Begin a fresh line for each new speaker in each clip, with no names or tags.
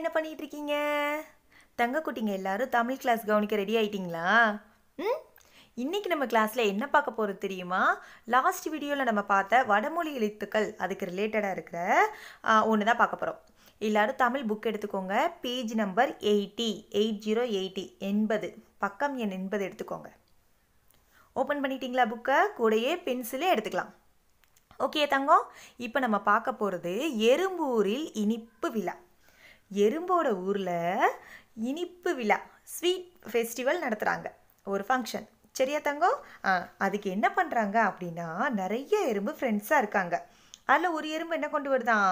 என்ன பண்ணிகிட்டு இருக்கீங்க குட்டிங்க எல்லாரும் தமிழ் கிளாஸ் கவனிக்க ரெடி ஆயிட்டீங்களா ம் இன்றைக்கி நம்ம கிளாஸில் என்ன பார்க்க போகிறது தெரியுமா லாஸ்ட் வீடியோவில் நம்ம பார்த்த வடமொழி எழுத்துக்கள் அதுக்கு ரிலேட்டடாக இருக்கிற ஒன்று தான் பார்க்க போகிறோம் எல்லோரும் தமிழ் புக் எடுத்துக்கோங்க page number eighty eight zero eighty எண்பது பக்கம் எண் எண்பது எடுத்துக்கோங்க ஓப்பன் பண்ணிட்டீங்களா புக்கை கூடையே பென்சிலே எடுத்துக்கலாம் ஓகே தங்கம் இப்போ நம்ம பார்க்க போகிறது எறும்பூரில் இனிப்பு விழா எறும்போட ஊரில் இனிப்பு விழா ஸ்வீட் ஃபெஸ்டிவல் நடத்துகிறாங்க ஒரு ஃபங்க்ஷன் சரியா தங்கம் ஆ அதுக்கு என்ன பண்ணுறாங்க அப்படின்னா நிறைய எறும்பு ஃப்ரெண்ட்ஸாக இருக்காங்க அதில் ஒரு எறும்பு என்ன கொண்டு வருதான்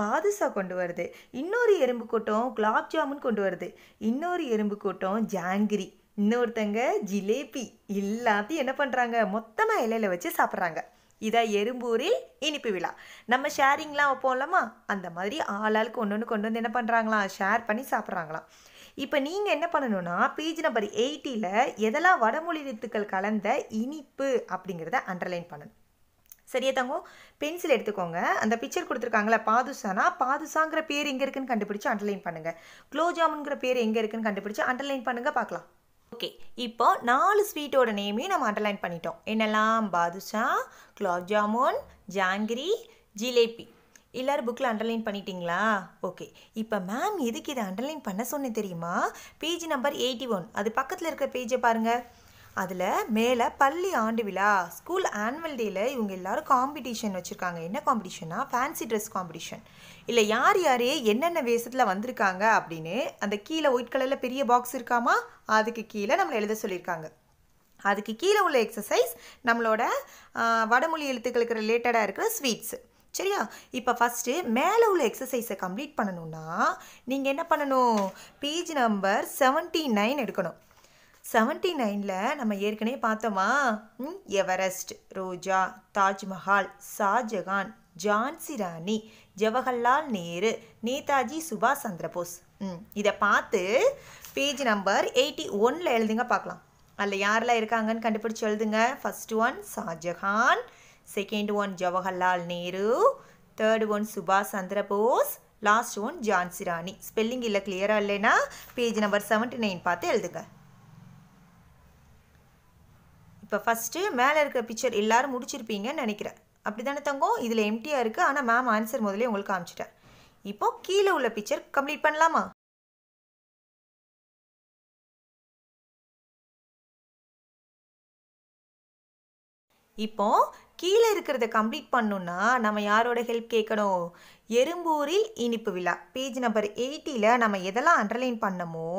பாதுசா கொண்டு வருது இன்னொரு எறும்பு கூட்டம் குலாப் ஜாமுன் கொண்டு வருது இன்னொரு எறும்பு கூட்டம் ஜாங்கிரி இன்னொருத்தங்க ஜிலேபி எல்லாத்தையும் என்ன பண்ணுறாங்க மொத்தமாக இலையில் வச்சு சாப்பிட்றாங்க இதான் எறும்பூரில் இனிப்பு விழா நம்ம ஷேரிங்லாம் வைப்போம்லாமா அந்த மாதிரி ஆளாளுக்கு ஒன்று ஒன்று கொண்டு வந்து என்ன பண்ணுறாங்களாம் ஷேர் பண்ணி சாப்பிட்றாங்களாம் இப்போ நீங்கள் என்ன பண்ணணும்னா பேஜ் நம்பர் எயிட்டியில் எதெல்லாம் வடமொழி எழுத்துக்கள் கலந்த இனிப்பு அப்படிங்கிறத அண்டர்லைன் பண்ணணும் சரியா தங்கோ பென்சில் எடுத்துக்கோங்க அந்த பிக்சர் கொடுத்துருக்காங்களே பாதுசானா பாதுசாங்கிற பேர் எங்கே இருக்குன்னு கண்டுபிடிச்சி அண்டர்லைன் பண்ணுங்கள் குலோஜாமுன்கிற பேர் எங்கே இருக்குன்னு கண்டுபிடிச்சி அண்டர்லைன் பண்ணுங்கள் பார்க்கலாம் ஓகே இப்போ நாலு ஸ்வீட்டோட நேமையும் நம்ம அண்டர்லைன் பண்ணிட்டோம் என்னெல்லாம் பாதுஷா குலாப் ஜாமுன் ஜாங்கிரி ஜிலேபி எல்லோரும் புக்கில் அண்டர்லைன் பண்ணிட்டீங்களா ஓகே இப்போ மேம் எதுக்கு இதை அண்டர்லைன் பண்ண சொன்னேன் தெரியுமா பேஜ் நம்பர் எயிட்டி ஒன் அது பக்கத்தில் இருக்கிற பேஜை பாருங்கள் அதில் மேலே பள்ளி ஆண்டு விழா ஸ்கூல் ஆனுவல் டேயில் இவங்க எல்லோரும் காம்படிஷன் வச்சுருக்காங்க என்ன காம்படிஷன்னா ஃபேன்சி ட்ரெஸ் காம்படிஷன் இல்லை யார் யார் என்னென்ன வேஷத்தில் வந்திருக்காங்க அப்படின்னு அந்த கீழே ஒயிட் கலரில் பெரிய பாக்ஸ் இருக்காமா அதுக்கு கீழே நம்மளை எழுத சொல்லியிருக்காங்க அதுக்கு கீழே உள்ள எக்ஸசைஸ் நம்மளோட வடமொழி எழுத்துக்களுக்கு ரிலேட்டடாக இருக்கிற ஸ்வீட்ஸு சரியா இப்போ ஃபஸ்ட்டு மேலே உள்ள எக்ஸசைஸை கம்ப்ளீட் பண்ணணுன்னா நீங்கள் என்ன பண்ணணும் பேஜ் நம்பர் செவன்ட்டி நைன் எடுக்கணும் செவன்டி நைனில் நம்ம ஏற்கனவே பார்த்தோமா எவரெஸ்ட் ரோஜா தாஜ்மஹால் ஷாஜகான் ஜான்சி ராணி ஜவஹர்லால் நேரு நேதாஜி சுபாஷ் சந்திரபோஸ் ம் இதை பார்த்து பேஜ் நம்பர் எயிட்டி ஒனில் எழுதுங்க பார்க்கலாம் அதில் யாரெல்லாம் இருக்காங்கன்னு கண்டுபிடிச்சி எழுதுங்க first one Shahjahan second one Jawaharlal Nehru third one சுபாஷ் Chandra Bose last one Jhansi Rani spelling இல்லை கிளியராக இல்லைன்னா பேஜ் நம்பர் செவன்ட்டி நைன் பார்த்து எழுதுங்க இப்போ ஃபஸ்ட்டு மேலே இருக்கிற பிக்சர் எல்லோரும் முடிச்சிருப்பீங்கன்னு நினைக்கிறேன் அப்படி தானே தங்கம் இதில் எம்டியாக இருக்குது ஆனால் மேம் ஆன்சர் முதலே உங்களுக்கு காமிச்சிட்டேன் இப்போது கீழே உள்ள பிக்சர் கம்ப்ளீட் பண்ணலாமா இப்போ கீழே இருக்கிறத கம்ப்ளீட் பண்ணணுன்னா நம்ம யாரோட ஹெல்ப் கேட்கணும் எறும்பூரில் இனிப்பு விழா பேஜ் நம்பர் எயிட்டியில் நம்ம எதெல்லாம் அண்டர்லைன் பண்ணமோ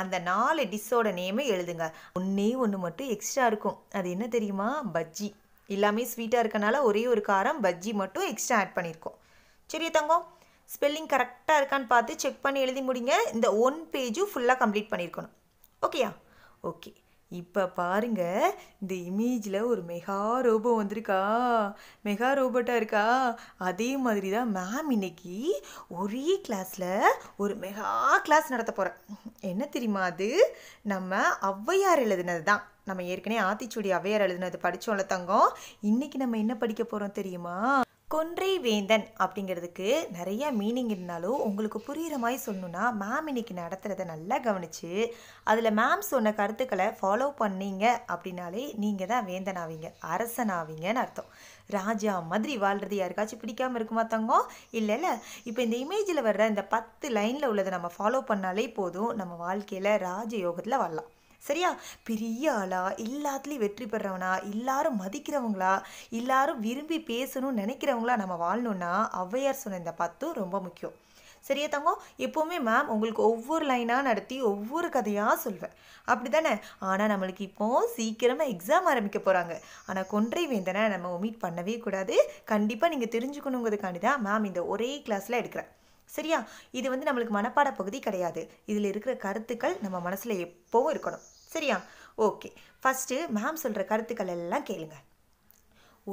அந்த நாலு டிஷ்ஷோட நேமை எழுதுங்க ஒன்றே ஒன்று மட்டும் எக்ஸ்ட்ரா இருக்கும் அது என்ன தெரியுமா பஜ்ஜி எல்லாமே ஸ்வீட்டாக இருக்கனால ஒரே ஒரு காரம் பஜ்ஜி மட்டும் எக்ஸ்ட்ரா ஆட் பண்ணியிருக்கோம் சரி தங்கம் ஸ்பெல்லிங் கரெக்டாக இருக்கான்னு பார்த்து செக் பண்ணி எழுதி முடிங்க இந்த ஒன் பேஜும் ஃபுல்லாக கம்ப்ளீட் பண்ணியிருக்கணும் ஓகேயா ஓகே இப்போ பாருங்க இந்த இமேஜில் ஒரு மெகா ரோபோ வந்திருக்கா மெகா ரோபோட்டாக இருக்கா அதே மாதிரி தான் மேம் இன்னைக்கு ஒரே கிளாஸில் ஒரு மெகா கிளாஸ் நடத்த போகிறேன் என்ன தெரியுமா அது நம்ம ஔவையார் எழுதுனது தான் நம்ம ஏற்கனவே ஆத்திச்சூடி ஔவையார் எழுதுனது படித்தோம்ல தங்கம் இன்றைக்கி நம்ம என்ன படிக்க போகிறோம் தெரியுமா கொன்றை வேந்தன் அப்படிங்கிறதுக்கு நிறைய மீனிங் இருந்தாலும் உங்களுக்கு புரிகிற மாதிரி சொல்லணுன்னா மேம் இன்னைக்கு நடத்துகிறத நல்லா கவனித்து அதில் மேம் சொன்ன கருத்துக்களை ஃபாலோ பண்ணீங்க அப்படின்னாலே நீங்கள் தான் வேந்தன் ஆவீங்க அரசன் ஆவீங்கன்னு அர்த்தம் ராஜா மாதிரி வாழ்கிறது யாருக்காச்சும் பிடிக்காமல் இருக்குமா தங்கம் இல்லை இல்லை இப்போ இந்த இமேஜில் வர்ற இந்த பத்து லைனில் உள்ளதை நம்ம ஃபாலோ பண்ணாலே போதும் நம்ம வாழ்க்கையில் ராஜயோகத்தில் வரலாம் சரியா பெரிய ஆளா எல்லாத்துலேயும் வெற்றி பெறவனா எல்லாரும் மதிக்கிறவங்களா எல்லாரும் விரும்பி பேசணும்னு நினைக்கிறவங்களா நம்ம வாழணும்னா ஔவையார் சொன்ன இந்த பத்து ரொம்ப முக்கியம் சரியா தங்கம் எப்போவுமே மேம் உங்களுக்கு ஒவ்வொரு லைனாக நடத்தி ஒவ்வொரு கதையாக சொல்வேன் அப்படி தானே ஆனால் நம்மளுக்கு இப்போது சீக்கிரமாக எக்ஸாம் ஆரம்பிக்க போகிறாங்க ஆனால் கொன்றை வேந்தனை நம்ம ஒமிட் பண்ணவே கூடாது கண்டிப்பாக நீங்கள் தெரிஞ்சுக்கணுங்கிறதுக்காண்டி தான் மேம் இந்த ஒரே கிளாஸில் எடுக்கிறேன் சரியா இது வந்து நம்மளுக்கு மனப்பாட பகுதி கிடையாது இதில் இருக்கிற கருத்துக்கள் நம்ம மனசில் எப்போவும் இருக்கணும் சரியா ஓகே ஃபஸ்ட்டு மேம் சொல்கிற கருத்துக்கள் எல்லாம் கேளுங்க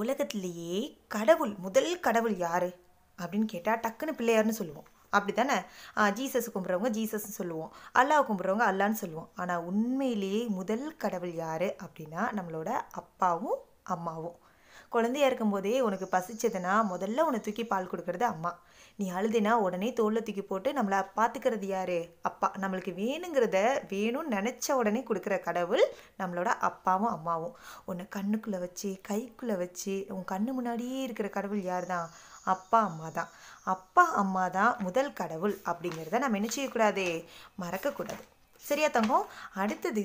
உலகத்திலேயே கடவுள் முதல் கடவுள் யார் அப்படின்னு கேட்டால் டக்குன்னு பிள்ளையார்னு சொல்லுவோம் அப்படி தானே ஜீசஸ் கும்பிட்றவங்க ஜீசஸ்ன்னு சொல்லுவோம் அல்லாஹ் கும்பிட்றவங்க அல்லான்னு சொல்லுவோம் ஆனால் உண்மையிலேயே முதல் கடவுள் யார் அப்படின்னா நம்மளோட அப்பாவும் அம்மாவும் குழந்தையா இருக்கும்போதே உனக்கு பசிச்சதுன்னா முதல்ல உன்னை தூக்கி பால் கொடுக்கறது அம்மா நீ அழுதுனா உடனே தோலில் தூக்கி போட்டு நம்மளை பார்த்துக்கிறது யாரு அப்பா நம்மளுக்கு வேணுங்கிறத வேணும்னு நினச்ச உடனே கொடுக்குற கடவுள் நம்மளோட அப்பாவும் அம்மாவும் உன்னை கண்ணுக்குள்ளே வச்சு கைக்குள்ளே வச்சு உன் கண்ணு முன்னாடியே இருக்கிற கடவுள் யார் தான் அப்பா அம்மா தான் அப்பா அம்மா தான் முதல் கடவுள் அப்படிங்கிறத நம்ம என்ன மறக்கக்கூடாது சரியா தங்கம் அடுத்தது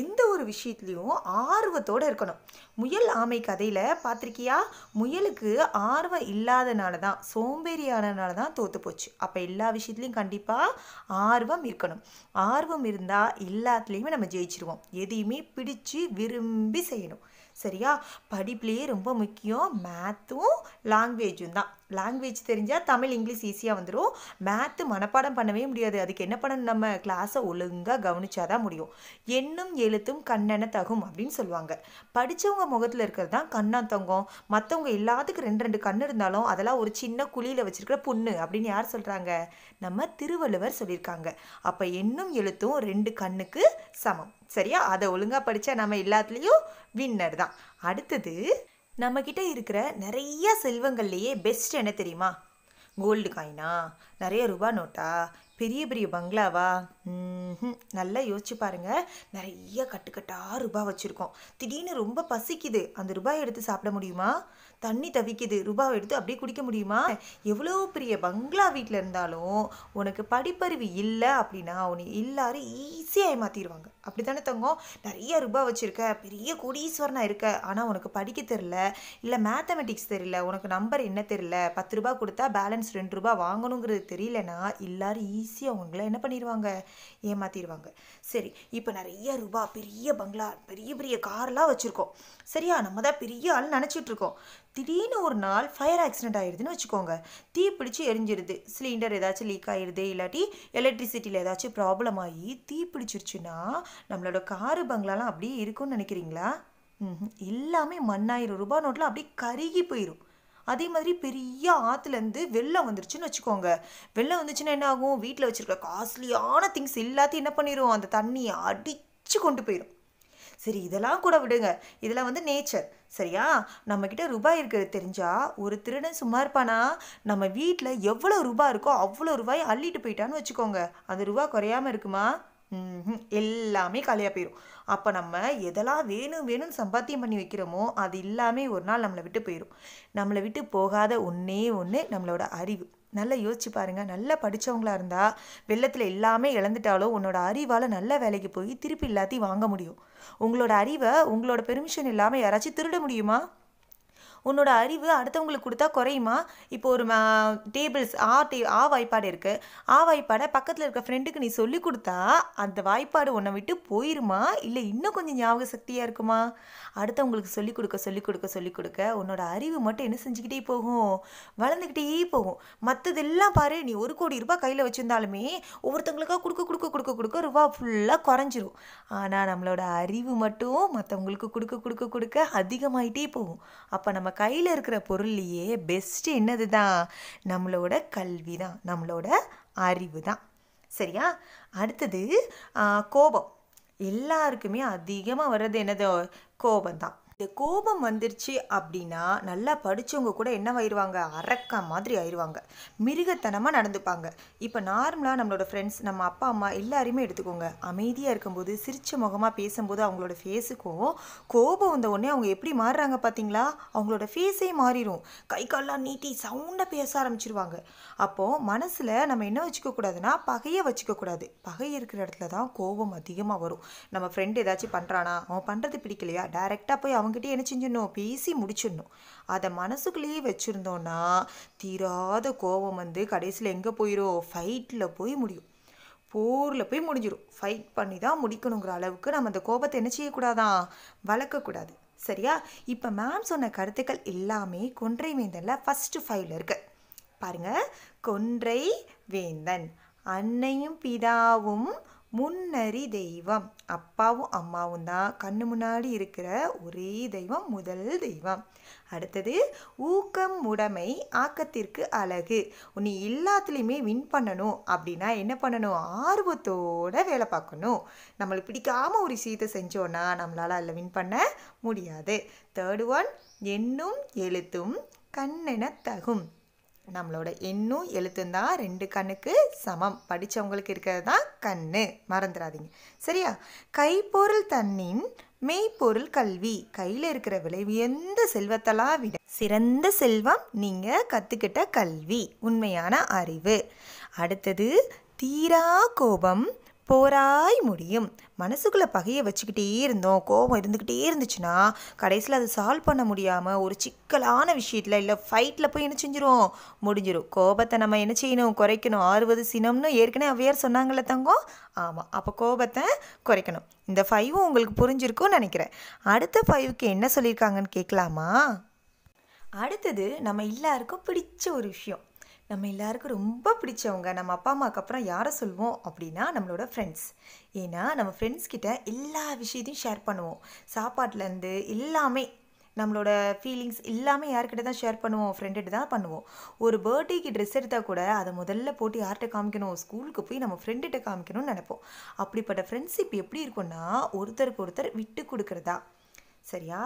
எந்த ஒரு விஷயத்துலையும் ஆர்வத்தோடு இருக்கணும் முயல் ஆமை கதையில் பார்த்துருக்கியா முயலுக்கு ஆர்வம் இல்லாதனால தான் சோம்பேறியானனால தான் தோற்று போச்சு அப்போ எல்லா விஷயத்துலையும் கண்டிப்பாக ஆர்வம் இருக்கணும் ஆர்வம் இருந்தால் எல்லாத்துலேயுமே நம்ம ஜெயிச்சிருவோம் எதையுமே பிடிச்சு விரும்பி செய்யணும் சரியா படிப்புலேயே ரொம்ப முக்கியம் மேத்தும் லாங்குவேஜும் தான் லாங்குவேஜ் தெரிஞ்சால் தமிழ் இங்கிலீஷ் ஈஸியாக வந்துடும் மேத்து மனப்பாடம் பண்ணவே முடியாது அதுக்கு என்ன பண்ணணும் நம்ம கிளாஸை ஒழுங்காக தான் முடியும் எண்ணும் எழுத்தும் கண்ணென தகும் அப்படின்னு சொல்லுவாங்க படித்தவங்க முகத்தில் இருக்கிறது தான் கண்ணா தங்கும் மற்றவங்க எல்லாத்துக்கும் ரெண்டு ரெண்டு கண் இருந்தாலும் அதெல்லாம் ஒரு சின்ன குழியில் வச்சுருக்கிற புண்ணு அப்படின்னு யார் சொல்கிறாங்க நம்ம திருவள்ளுவர் சொல்லியிருக்காங்க அப்போ எண்ணும் எழுத்தும் ரெண்டு கண்ணுக்கு சமம் சரியா அதை ஒழுங்காக படித்தா நம்ம எல்லாத்துலேயும் வின்னர் தான் அடுத்தது நம்மக்கிட்ட இருக்கிற நிறைய செல்வங்கள்லேயே பெஸ்ட் என்ன தெரியுமா கோல்டு காயினா நிறைய ரூபா நோட்டா பெரிய பெரிய பங்களாவா நல்லா யோசிச்சு பாருங்க நிறைய கட்டுக்கட்டாக ரூபா வச்சுருக்கோம் திடீர்னு ரொம்ப பசிக்குது அந்த ரூபாய் எடுத்து சாப்பிட முடியுமா தண்ணி தவிக்குது ரூபாவை எடுத்து அப்படியே குடிக்க முடியுமா எவ்வளோ பெரிய பங்களா வீட்டில் இருந்தாலும் உனக்கு படிப்பறிவு இல்லை அப்படின்னா உனக்கு எல்லாரும் ஈஸியாக ஏமாற்றிடுவாங்க அப்படி தானே தங்கம் நிறைய ரூபா வச்சுருக்க பெரிய கோடீஸ்வரனாக இருக்க ஆனால் உனக்கு படிக்க தெரில இல்லை மேத்தமெட்டிக்ஸ் தெரியல உனக்கு நம்பர் என்ன தெரில பத்து ரூபா கொடுத்தா பேலன்ஸ் ரெண்டு ரூபா வாங்கணுங்கிறது தெரியலனா எல்லாரும் ஈஸியாக அவங்கள என்ன பண்ணிடுவாங்க ஏமாற்றிடுவாங்க சரி இப்போ நிறைய ரூபா பெரிய பங்களா பெரிய பெரிய கார்லாம் வச்சுருக்கோம் சரியா நம்ம தான் பெரிய ஆள் நினச்சிட்ருக்கோம் திடீர்னு ஒரு நாள் ஃபயர் ஆக்சிடென்ட் ஆயிடுதுன்னு வச்சுக்கோங்க தீ பிடிச்சி எரிஞ்சிருது சிலிண்டர் ஏதாச்சும் லீக் ஆயிடுது இல்லாட்டி எலக்ட்ரிசிட்டியில் ஏதாச்சும் ப்ராப்ளம் ஆகி தீ பிடிச்சிருச்சுன்னா நம்மளோட காரு பங்களாலாம் அப்படியே இருக்கும்னு நினைக்கிறீங்களா எல்லாமே மண்ணாயிரம் ரூபாய் நோட்டில் அப்படியே கருகி போயிடும் அதே மாதிரி பெரிய ஆற்றுலேருந்து வெள்ளம் வந்துருச்சுன்னு வச்சுக்கோங்க வெள்ளம் வந்துச்சுன்னா என்ன ஆகும் வீட்டில் வச்சுருக்க காஸ்ட்லியான திங்ஸ் எல்லாத்தையும் என்ன பண்ணிடும் அந்த தண்ணியை அடித்து கொண்டு போயிடும் சரி இதெல்லாம் கூட விடுங்க இதெல்லாம் வந்து நேச்சர் சரியா நம்மக்கிட்ட ரூபாய் இருக்கிறது தெரிஞ்சால் ஒரு திருடன் சும்மா இருப்பானா நம்ம வீட்டில் எவ்வளோ ரூபாய் இருக்கோ அவ்வளோ ரூபாய் அள்ளிட்டு போயிட்டான்னு வச்சுக்கோங்க அந்த ரூபா குறையாமல் இருக்குமா எல்லாமே காலியாக போயிடும் அப்போ நம்ம எதெல்லாம் வேணும் வேணும்னு சம்பாத்தியம் பண்ணி வைக்கிறோமோ அது எல்லாமே ஒரு நாள் நம்மளை விட்டு போயிடும் நம்மளை விட்டு போகாத ஒன்றே ஒன்று நம்மளோட அறிவு நல்லா யோசிச்சு பாருங்கள் நல்லா படித்தவங்களாக இருந்தால் வெள்ளத்தில் எல்லாமே இழந்துட்டாலும் உன்னோட அறிவால் நல்ல வேலைக்கு போய் திருப்பி எல்லாத்தையும் வாங்க முடியும் உங்களோட அறிவை உங்களோட பெர்மிஷன் இல்லாமல் யாராச்சும் திருட முடியுமா உன்னோட அறிவு அடுத்தவங்களுக்கு கொடுத்தா குறையுமா இப்போ ஒரு டேபிள்ஸ் ஆ டே ஆ வாய்ப்பாடு இருக்குது ஆ வாய்ப்பாடை பக்கத்தில் இருக்க ஃப்ரெண்டுக்கு நீ சொல்லி கொடுத்தா அந்த வாய்ப்பாடு உன்னை விட்டு போயிருமா இல்லை இன்னும் கொஞ்சம் ஞாபக சக்தியாக இருக்குமா அடுத்தவங்களுக்கு சொல்லிக் கொடுக்க சொல்லிக் கொடுக்க சொல்லிக் கொடுக்க உன்னோட அறிவு மட்டும் என்ன செஞ்சுக்கிட்டே போகும் வளர்ந்துக்கிட்டே போகும் மற்றதெல்லாம் பாரு நீ ஒரு கோடி ரூபாய் கையில் வச்சுருந்தாலுமே ஒவ்வொருத்தங்களுக்காக கொடுக்க கொடுக்க கொடுக்க கொடுக்க ரூபா ஃபுல்லாக குறைஞ்சிரும் ஆனால் நம்மளோட அறிவு மட்டும் மற்றவங்களுக்கு கொடுக்க கொடுக்க கொடுக்க அதிகமாயிட்டே போகும் அப்போ நம்ம கையில் இருக்கிற பொருள்லேயே பெஸ்ட்டு என்னது தான் நம்மளோட கல்வி தான் நம்மளோட அறிவு தான் சரியா அடுத்தது கோபம் எல்லாருக்குமே அதிகமாக வர்றது என்னது கோபம் தான் இந்த கோபம் வந்துருச்சு அப்படின்னா நல்லா படித்தவங்க கூட என்ன ஆயிடுவாங்க அரக்க மாதிரி ஆயிடுவாங்க மிருகத்தனமாக நடந்துப்பாங்க இப்போ நார்மலாக நம்மளோட ஃப்ரெண்ட்ஸ் நம்ம அப்பா அம்மா எல்லாருமே எடுத்துக்கோங்க அமைதியாக இருக்கும்போது சிரிச்ச முகமாக பேசும்போது அவங்களோட ஃபேஸுக்கும் கோபம் வந்த உடனே அவங்க எப்படி மாறுறாங்க பார்த்தீங்களா அவங்களோட ஃபேஸே மாறிடும் கை கால்லாம் நீட்டி சவுண்டாக பேச ஆரம்பிச்சிருவாங்க அப்போது மனசில் நம்ம என்ன வச்சுக்கக்கூடாதுன்னா பகையை வச்சுக்கக்கூடாது பகை இருக்கிற இடத்துல தான் கோபம் அதிகமாக வரும் நம்ம ஃப்ரெண்டு ஏதாச்சும் பண்ணுறானா அவன் பண்ணுறது பிடிக்கலையா டேரெக்டாக போய் அவங்க அவங்ககிட்ட என்ன செஞ்சிடணும் பேசி முடிச்சிடணும் அதை மனசுக்குள்ளேயே வச்சுருந்தோன்னா தீராத கோபம் வந்து கடைசியில் எங்கே போயிடும் ஃபைட்டில் போய் முடியும் போரில் போய் முடிஞ்சிடும் ஃபைட் பண்ணி தான் முடிக்கணுங்கிற அளவுக்கு நம்ம அந்த கோபத்தை என்ன செய்யக்கூடாதான் வளர்க்கக்கூடாது சரியா இப்போ மேம் சொன்ன கருத்துக்கள் எல்லாமே கொன்றை வேந்தனில் ஃபஸ்ட்டு ஃபைவ்ல இருக்கு பாருங்கள் கொன்றை வேந்தன் அன்னையும் பிதாவும் முன்னறி தெய்வம் அப்பாவும் அம்மாவும் தான் கண்ணு முன்னாடி இருக்கிற ஒரே தெய்வம் முதல் தெய்வம் அடுத்தது ஊக்கம் உடைமை ஆக்கத்திற்கு அழகு நீ எல்லாத்துலேயுமே வின் பண்ணணும் அப்படின்னா என்ன பண்ணணும் ஆர்வத்தோட வேலை பார்க்கணும் நம்மளுக்கு பிடிக்காம ஒரு விஷயத்தை செஞ்சோன்னா நம்மளால் அதில் வின் பண்ண முடியாது தேர்டு ஒன் என்னும் எழுத்தும் கண்ணென தகும் நம்மளோட எண்ணும் எழுத்தும் தான் ரெண்டு கண்ணுக்கு சமம் படித்தவங்களுக்கு இருக்கிறது தான் கண்ணு மறந்துடாதீங்க சரியா கைப்பொருள் தன்னின் மெய்ப்பொருள் கல்வி கையில் இருக்கிற விலை உயர்ந்த செல்வத்தெல்லாம் விட சிறந்த செல்வம் நீங்கள் கற்றுக்கிட்ட கல்வி உண்மையான அறிவு அடுத்தது தீரா கோபம் போராய் முடியும் மனசுக்குள்ளே பகையை வச்சுக்கிட்டே இருந்தோம் கோபம் இருந்துக்கிட்டே இருந்துச்சுன்னா கடைசியில் அதை சால்வ் பண்ண முடியாமல் ஒரு சிக்கலான விஷயத்தில் இல்லை ஃபைட்டில் போய் என்ன செஞ்சிரும் முடிஞ்சிடும் கோபத்தை நம்ம என்ன செய்யணும் குறைக்கணும் ஆறுவது சினம்னு ஏற்கனவே அவையார் சொன்னாங்கள்ல தங்கம் ஆமாம் அப்போ கோபத்தை குறைக்கணும் இந்த ஃபைவும் உங்களுக்கு புரிஞ்சிருக்கும்னு நினைக்கிறேன் அடுத்த ஃபைவுக்கு என்ன சொல்லியிருக்காங்கன்னு கேட்கலாமா அடுத்தது நம்ம எல்லாருக்கும் பிடிச்ச ஒரு விஷயம் நம்ம எல்லாருக்கும் ரொம்ப பிடிச்சவங்க நம்ம அப்பா அம்மாவுக்கு அப்புறம் யாரை சொல்வோம் அப்படின்னா நம்மளோட ஃப்ரெண்ட்ஸ் ஏன்னா நம்ம ஃப்ரெண்ட்ஸ் கிட்ட எல்லா விஷயத்தையும் ஷேர் பண்ணுவோம் சாப்பாட்டிலேருந்து எல்லாமே நம்மளோட ஃபீலிங்ஸ் எல்லாமே யார்கிட்ட தான் ஷேர் பண்ணுவோம் ஃப்ரெண்டுகிட்ட தான் பண்ணுவோம் ஒரு பர்த்டேக்கு ட்ரெஸ் எடுத்தால் கூட அதை முதல்ல போட்டு யார்கிட்ட காமிக்கணும் ஸ்கூலுக்கு போய் நம்ம ஃப்ரெண்டுகிட்ட காமிக்கணும்னு நினைப்போம் அப்படிப்பட்ட ஃப்ரெண்ட்ஷிப் எப்படி இருக்கும்னா ஒருத்தருக்கு ஒருத்தர் விட்டு கொடுக்குறதா சரியா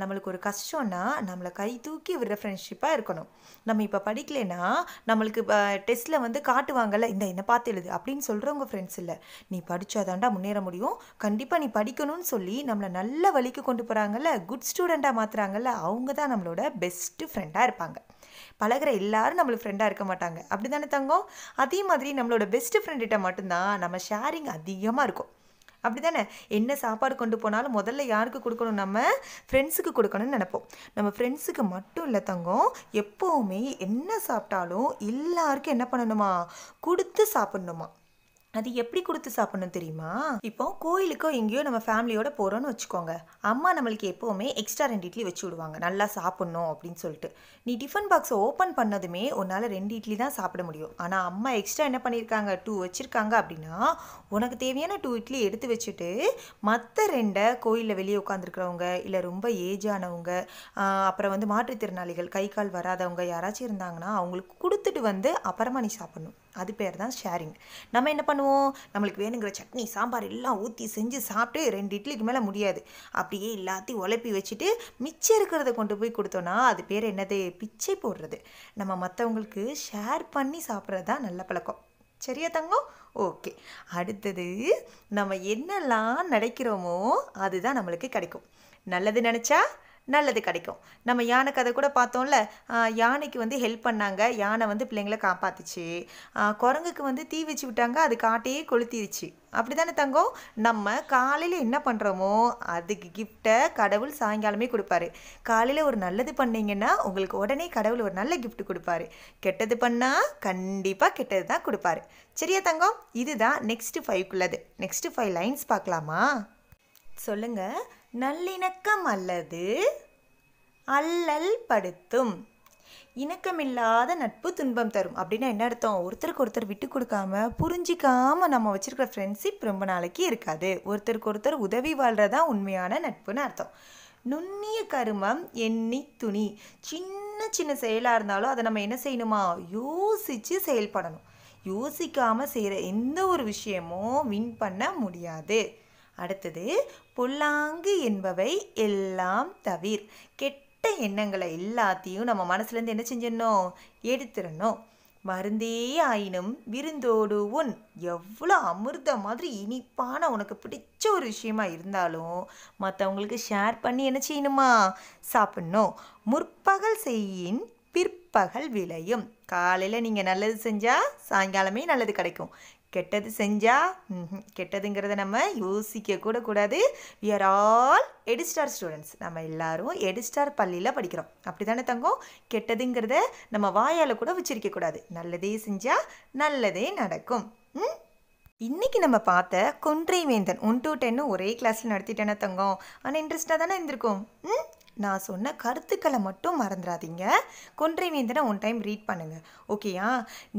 நம்மளுக்கு ஒரு கஷ்டம்னா நம்மளை கை தூக்கி விடுற ஃப்ரெண்ட்ஷிப்பாக இருக்கணும் நம்ம இப்போ படிக்கலைன்னா நம்மளுக்கு டெஸ்ட்டில் வந்து காட்டுவாங்கல்ல இந்த என்ன பார்த்து எழுது அப்படின்னு சொல்கிறவங்க ஃப்ரெண்ட்ஸ் இல்லை நீ படித்தாதாண்டா முன்னேற முடியும் கண்டிப்பாக நீ படிக்கணும்னு சொல்லி நம்மளை நல்ல வழிக்கு கொண்டு போகிறாங்கல்ல குட் ஸ்டூடெண்ட்டாக மாற்றுறாங்கல்ல அவங்க தான் நம்மளோட பெஸ்ட்டு ஃப்ரெண்டாக இருப்பாங்க பழகிற எல்லாரும் நம்மளுக்கு ஃப்ரெண்டாக இருக்க மாட்டாங்க அப்படி தானே தங்கம் அதே மாதிரி நம்மளோட பெஸ்ட்டு ஃப்ரெண்டுகிட்ட மட்டும்தான் நம்ம ஷேரிங் அதிகமாக இருக்கும் அப்படி தானே என்ன சாப்பாடு கொண்டு போனாலும் முதல்ல யாருக்கு கொடுக்கணும் நம்ம ஃப்ரெண்ட்ஸுக்கு கொடுக்கணும்னு நினைப்போம் நம்ம ஃப்ரெண்ட்ஸுக்கு மட்டும் இல்லை தங்கம் எப்போவுமே என்ன சாப்பிட்டாலும் எல்லாருக்கும் என்ன பண்ணணுமா கொடுத்து சாப்பிட்ணுமா அது எப்படி கொடுத்து சாப்பிடணும் தெரியுமா இப்போ கோயிலுக்கோ எங்கேயோ நம்ம ஃபேமிலியோட போறோம்னு வச்சுக்கோங்க அம்மா நம்மளுக்கு எப்போவுமே எக்ஸ்ட்ரா ரெண்டு இட்லி வச்சு விடுவாங்க நல்லா சாப்பிட்ணும் அப்படின்னு சொல்லிட்டு நீ டிஃபன் பாக்ஸை ஓப்பன் பண்ணதுமே உன்னால் ரெண்டு இட்லி தான் சாப்பிட முடியும் ஆனால் அம்மா எக்ஸ்ட்ரா என்ன பண்ணியிருக்காங்க டூ வச்சுருக்காங்க அப்படின்னா உனக்கு தேவையான டூ இட்லி எடுத்து வச்சுட்டு மற்ற ரெண்டை கோயிலில் வெளியே உட்காந்துருக்கிறவங்க இல்லை ரொம்ப ஏஜ் ஆனவங்க அப்புறம் வந்து மாற்றுத்திறனாளிகள் கை கால் வராதவங்க யாராச்சும் இருந்தாங்கன்னா அவங்களுக்கு கொடுத்துட்டு வந்து அப்புறமா நீ சாப்பிடணும் அது பேர் தான் ஷேரிங் நம்ம என்ன பண்ணுவோம் நம்மளுக்கு வேணுங்கிற சட்னி சாம்பார் எல்லாம் ஊற்றி செஞ்சு சாப்பிட்டு ரெண்டு இட்லிக்கு மேலே முடியாது அப்படியே எல்லாத்தையும் உழப்பி வச்சுட்டு மிச்சம் இருக்கிறத கொண்டு போய் கொடுத்தோன்னா அது பேர் என்னது பிச்சை போடுறது நம்ம மற்றவங்களுக்கு ஷேர் பண்ணி சாப்பிட்றது தான் நல்ல பழக்கம் சரியா தங்கம் ஓகே அடுத்தது நம்ம என்னெல்லாம் நினைக்கிறோமோ அதுதான் நம்மளுக்கு கிடைக்கும் நல்லது நினச்சா நல்லது கிடைக்கும் நம்ம யானை கதை கூட பார்த்தோம்ல யானைக்கு வந்து ஹெல்ப் பண்ணாங்க யானை வந்து பிள்ளைங்களை காப்பாத்துச்சு குரங்குக்கு வந்து தீ வச்சு விட்டாங்க அது காட்டையே கொளுத்திருச்சு அப்படி தானே தங்கம் நம்ம காலையில் என்ன பண்ணுறோமோ அதுக்கு கிஃப்டை கடவுள் சாயங்காலமே கொடுப்பாரு காலையில் ஒரு நல்லது பண்ணிங்கன்னா உங்களுக்கு உடனே கடவுள் ஒரு நல்ல கிஃப்ட் கொடுப்பாரு கெட்டது பண்ணால் கண்டிப்பாக கெட்டது தான் கொடுப்பாரு சரியா தங்கம் இதுதான் நெக்ஸ்ட்டு ஃபைவ்க்குள்ளது நெக்ஸ்ட்டு ஃபைவ் லைன்ஸ் பார்க்கலாமா சொல்லுங்கள் நல்லிணக்கம் அல்லது அல்லல் படுத்தும் இணக்கமில்லாத நட்பு துன்பம் தரும் அப்படின்னா என்ன அர்த்தம் ஒருத்தருக்கு ஒருத்தர் விட்டு கொடுக்காம புரிஞ்சிக்காமல் நம்ம வச்சுருக்கிற ஃப்ரெண்ட்ஷிப் ரொம்ப நாளைக்கு இருக்காது ஒருத்தருக்கு ஒருத்தர் உதவி வாழ்கிறதா உண்மையான நட்புன்னு அர்த்தம் நுண்ணிய கருமம் எண்ணி துணி சின்ன சின்ன செயலாக இருந்தாலும் அதை நம்ம என்ன செய்யணுமா யோசித்து செயல்படணும் யோசிக்காமல் செய்கிற எந்த ஒரு விஷயமும் வின் பண்ண முடியாது அடுத்தது பொல்லாங்கு என்பவை எல்லாம் தவிர் கெட்ட எண்ணங்களை எல்லாத்தையும் நம்ம மனசுலேருந்து என்ன செஞ்சிடணும் எடுத்துடணும் மருந்தே ஆயினும் விருந்தோடு உன் எவ்வளோ அமிர்த மாதிரி இனிப்பான உனக்கு பிடிச்ச ஒரு விஷயமா இருந்தாலும் மற்றவங்களுக்கு ஷேர் பண்ணி என்ன செய்யணுமா சாப்பிட்ணும் முற்பகல் செய்யின் பிற்பகல் விளையும் காலையில் நீங்கள் நல்லது செஞ்சால் சாயங்காலமே நல்லது கிடைக்கும் கெட்டது செஞ்சால் கெட்டதுங்கிறத நம்ம யோசிக்க கூட கூடாது we are all Edistar students நம்ம எல்லாரும் எடிஸ்டார் பள்ளியில் படிக்கிறோம் அப்படி தானே தங்கம் கெட்டதுங்கிறத நம்ம வாயால் கூட வச்சிருக்கக்கூடாது நல்லதே செஞ்சால் நல்லதே நடக்கும் ம் இன்றைக்கி நம்ம பார்த்த கொன்றை வேந்தன் ஒன் டு டென்னு ஒரே கிளாஸில் நடத்திட்டேன்னா தங்கம் ஆனால் இன்ட்ரெஸ்டாக தானே இருந்திருக்கும் ம் நான் சொன்ன கருத்துக்களை மட்டும் மறந்துடாதீங்க வேந்தனை ஒன் டைம் ரீட் பண்ணுங்கள் ஓகேயா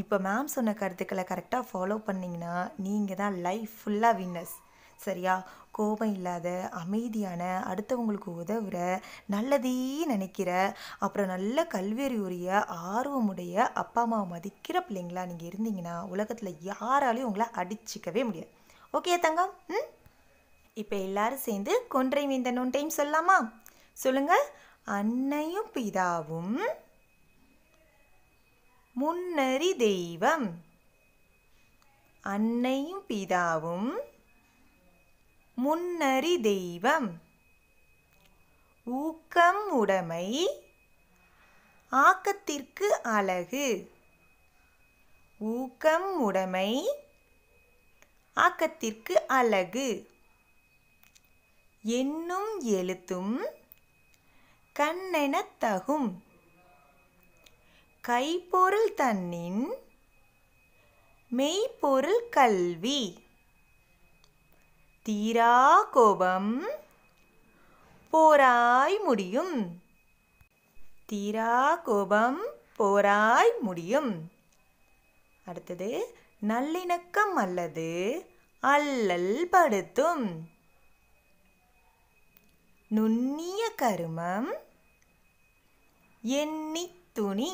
இப்போ மேம் சொன்ன கருத்துக்களை கரெக்டாக ஃபாலோ பண்ணிங்கன்னா நீங்கள் தான் லைஃப் ஃபுல்லாக வின்னர்ஸ் சரியா கோபம் இல்லாத அமைதியான அடுத்தவங்களுக்கு உதவுற நல்லதே நினைக்கிற அப்புறம் நல்ல கல்வியறிவுரிய ஆர்வமுடைய அப்பா அம்மாவை மதிக்கிற பிள்ளைங்களா நீங்கள் இருந்தீங்கன்னா உலகத்தில் யாராலையும் உங்களை அடிச்சிக்கவே முடியாது ஓகே தங்கம் ம் இப்போ எல்லாரும் சேர்ந்து கொன்றை வேந்தன் ஒன் டைம் சொல்லலாமா சொல்லுங்க அன்னையும் பிதாவும் முன்னறி தெய்வம் அன்னையும் பிதாவும் முன்னறி தெய்வம் ஊக்கம் உடைமை ஆக்கத்திற்கு அழகு ஊக்கம் உடைமை ஆக்கத்திற்கு அழகு என்னும் எழுத்தும் கண்ணெனத் தகும் கைப்பொருள் தன்னின் மெய்ப்பொருள் கல்வி தீரா கோபம் போராய் முடியும் தீரா கோபம் போராய் முடியும் அடுத்தது நல்லிணக்கம் அல்லது அல்லல் படுத்தும் நுண்ணிய கருமம் எண்ணி துணி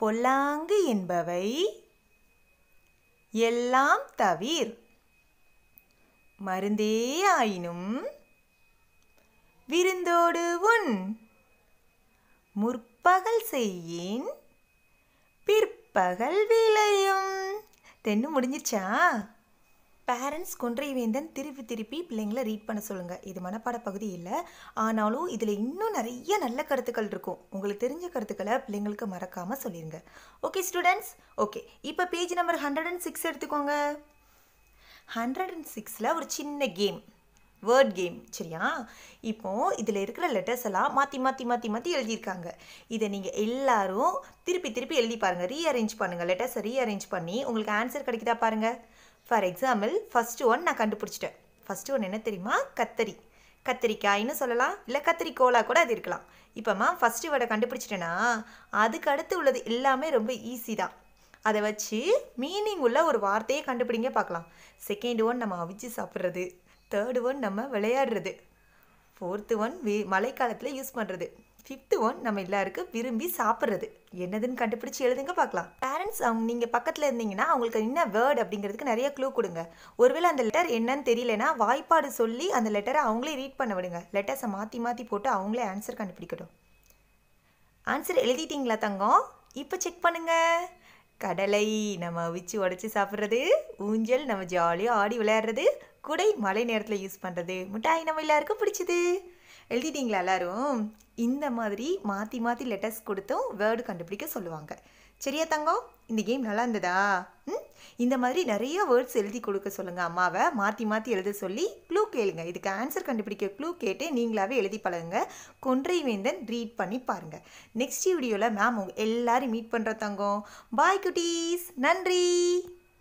பொல்லாங்கு என்பவை எல்லாம் தவிர் மருந்தே ஆயினும் விருந்தோடு உன் முற்பகல் செய்யின் பிற்பகல் விளையும் தென்னு முடிஞ்சிச்சா பேரண்ட்ஸ் கொன்றைவேந்தன் திருப்பி திருப்பி பிள்ளைங்களை ரீட் பண்ண சொல்லுங்கள் இது மனப்பாட பகுதி இல்லை ஆனாலும் இதில் இன்னும் நிறைய நல்ல கருத்துக்கள் இருக்கும் உங்களுக்கு தெரிஞ்ச கருத்துக்களை பிள்ளைங்களுக்கு மறக்காமல் சொல்லிடுங்க ஓகே ஸ்டூடெண்ட்ஸ் ஓகே இப்போ page number hundred and six எடுத்துக்கோங்க ஹண்ட்ரட் அண்ட் சிக்ஸில் ஒரு சின்ன கேம் வேர்ட் கேம் சரியா இப்போது இதில் இருக்கிற லெட்டர்ஸ் எல்லாம் மாற்றி மாற்றி மாற்றி மாற்றி எழுதியிருக்காங்க இதை நீங்கள் எல்லாரும் திருப்பி திருப்பி எழுதி பாருங்கள் அரேஞ்ச் பண்ணுங்கள் லெட்டர்ஸை அரேஞ்ச் பண்ணி உங்களுக்கு ஆன்சர் கிடைக்குதா பாருங்கள் ஃபார் எக்ஸாம்பிள் ஃபஸ்ட்டு ஒன் நான் கண்டுபிடிச்சிட்டேன் ஃபஸ்ட்டு ஒன் என்ன தெரியுமா கத்தரி கத்திரிக்காய்னு சொல்லலாம் இல்லை கத்திரிக்கோலாக கூட அது இருக்கலாம் இப்போம்மா ஃபஸ்ட்டு வடை கண்டுபிடிச்சிட்டேன்னா அதுக்கு அடுத்து உள்ளது எல்லாமே ரொம்ப ஈஸி தான் அதை வச்சு மீனிங் உள்ள ஒரு வார்த்தையை கண்டுபிடிங்க பார்க்கலாம் செகண்ட் ஒன் நம்ம அவிச்சு சாப்பிட்றது தேர்டு ஒன் நம்ம விளையாடுறது ஃபோர்த்து ஒன் வி மழைக்காலத்தில் யூஸ் பண்ணுறது ஃபிஃப்த்து ஒன் நம்ம எல்லாருக்கும் விரும்பி சாப்பிட்றது என்னதுன்னு கண்டுபிடிச்சி எழுதுங்க பார்க்கலாம் பேரண்ட்ஸ் அவங்க நீங்கள் பக்கத்தில் இருந்தீங்கன்னா அவங்களுக்கு என்ன வேர்டு அப்படிங்கிறதுக்கு நிறைய க்ளூ கொடுங்க ஒருவேளை அந்த லெட்டர் என்னன்னு தெரியலனா வாய்ப்பாடு சொல்லி அந்த லெட்டரை அவங்களே ரீட் பண்ண விடுங்க லெட்டர்ஸை மாற்றி மாற்றி போட்டு அவங்களே ஆன்சர் கண்டுபிடிக்கட்டும் ஆன்சர் எழுதிட்டீங்களா தங்கம் இப்போ செக் பண்ணுங்க கடலை நம்ம அவிச்சு உடச்சி சாப்பிட்றது ஊஞ்சல் நம்ம ஜாலியாக ஆடி விளையாடுறது குடை மழை நேரத்தில் யூஸ் பண்ணுறது மிட்டாய் நம்ம எல்லாருக்கும் பிடிச்சது எழுதிட்டீங்களா எல்லாரும் இந்த மாதிரி மாற்றி மாற்றி லெட்டர்ஸ் கொடுத்தும் வேர்டு கண்டுபிடிக்க சொல்லுவாங்க சரியா தங்கம் இந்த கேம் நல்லா இருந்ததா ம் இந்த மாதிரி நிறைய வேர்ட்ஸ் எழுதி கொடுக்க சொல்லுங்கள் அம்மாவை மாற்றி மாற்றி எழுத சொல்லி க்ளூ கேளுங்க இதுக்கு ஆன்சர் கண்டுபிடிக்க க்ளூ கேட்டு நீங்களாவே எழுதி பழகுங்க கொன்றை வேந்தன் ரீட் பண்ணி பாருங்கள் நெக்ஸ்ட் வீடியோவில் மேம் எல்லாரும் மீட் பண்ணுற தங்கம் பாய் குட்டீஸ் நன்றி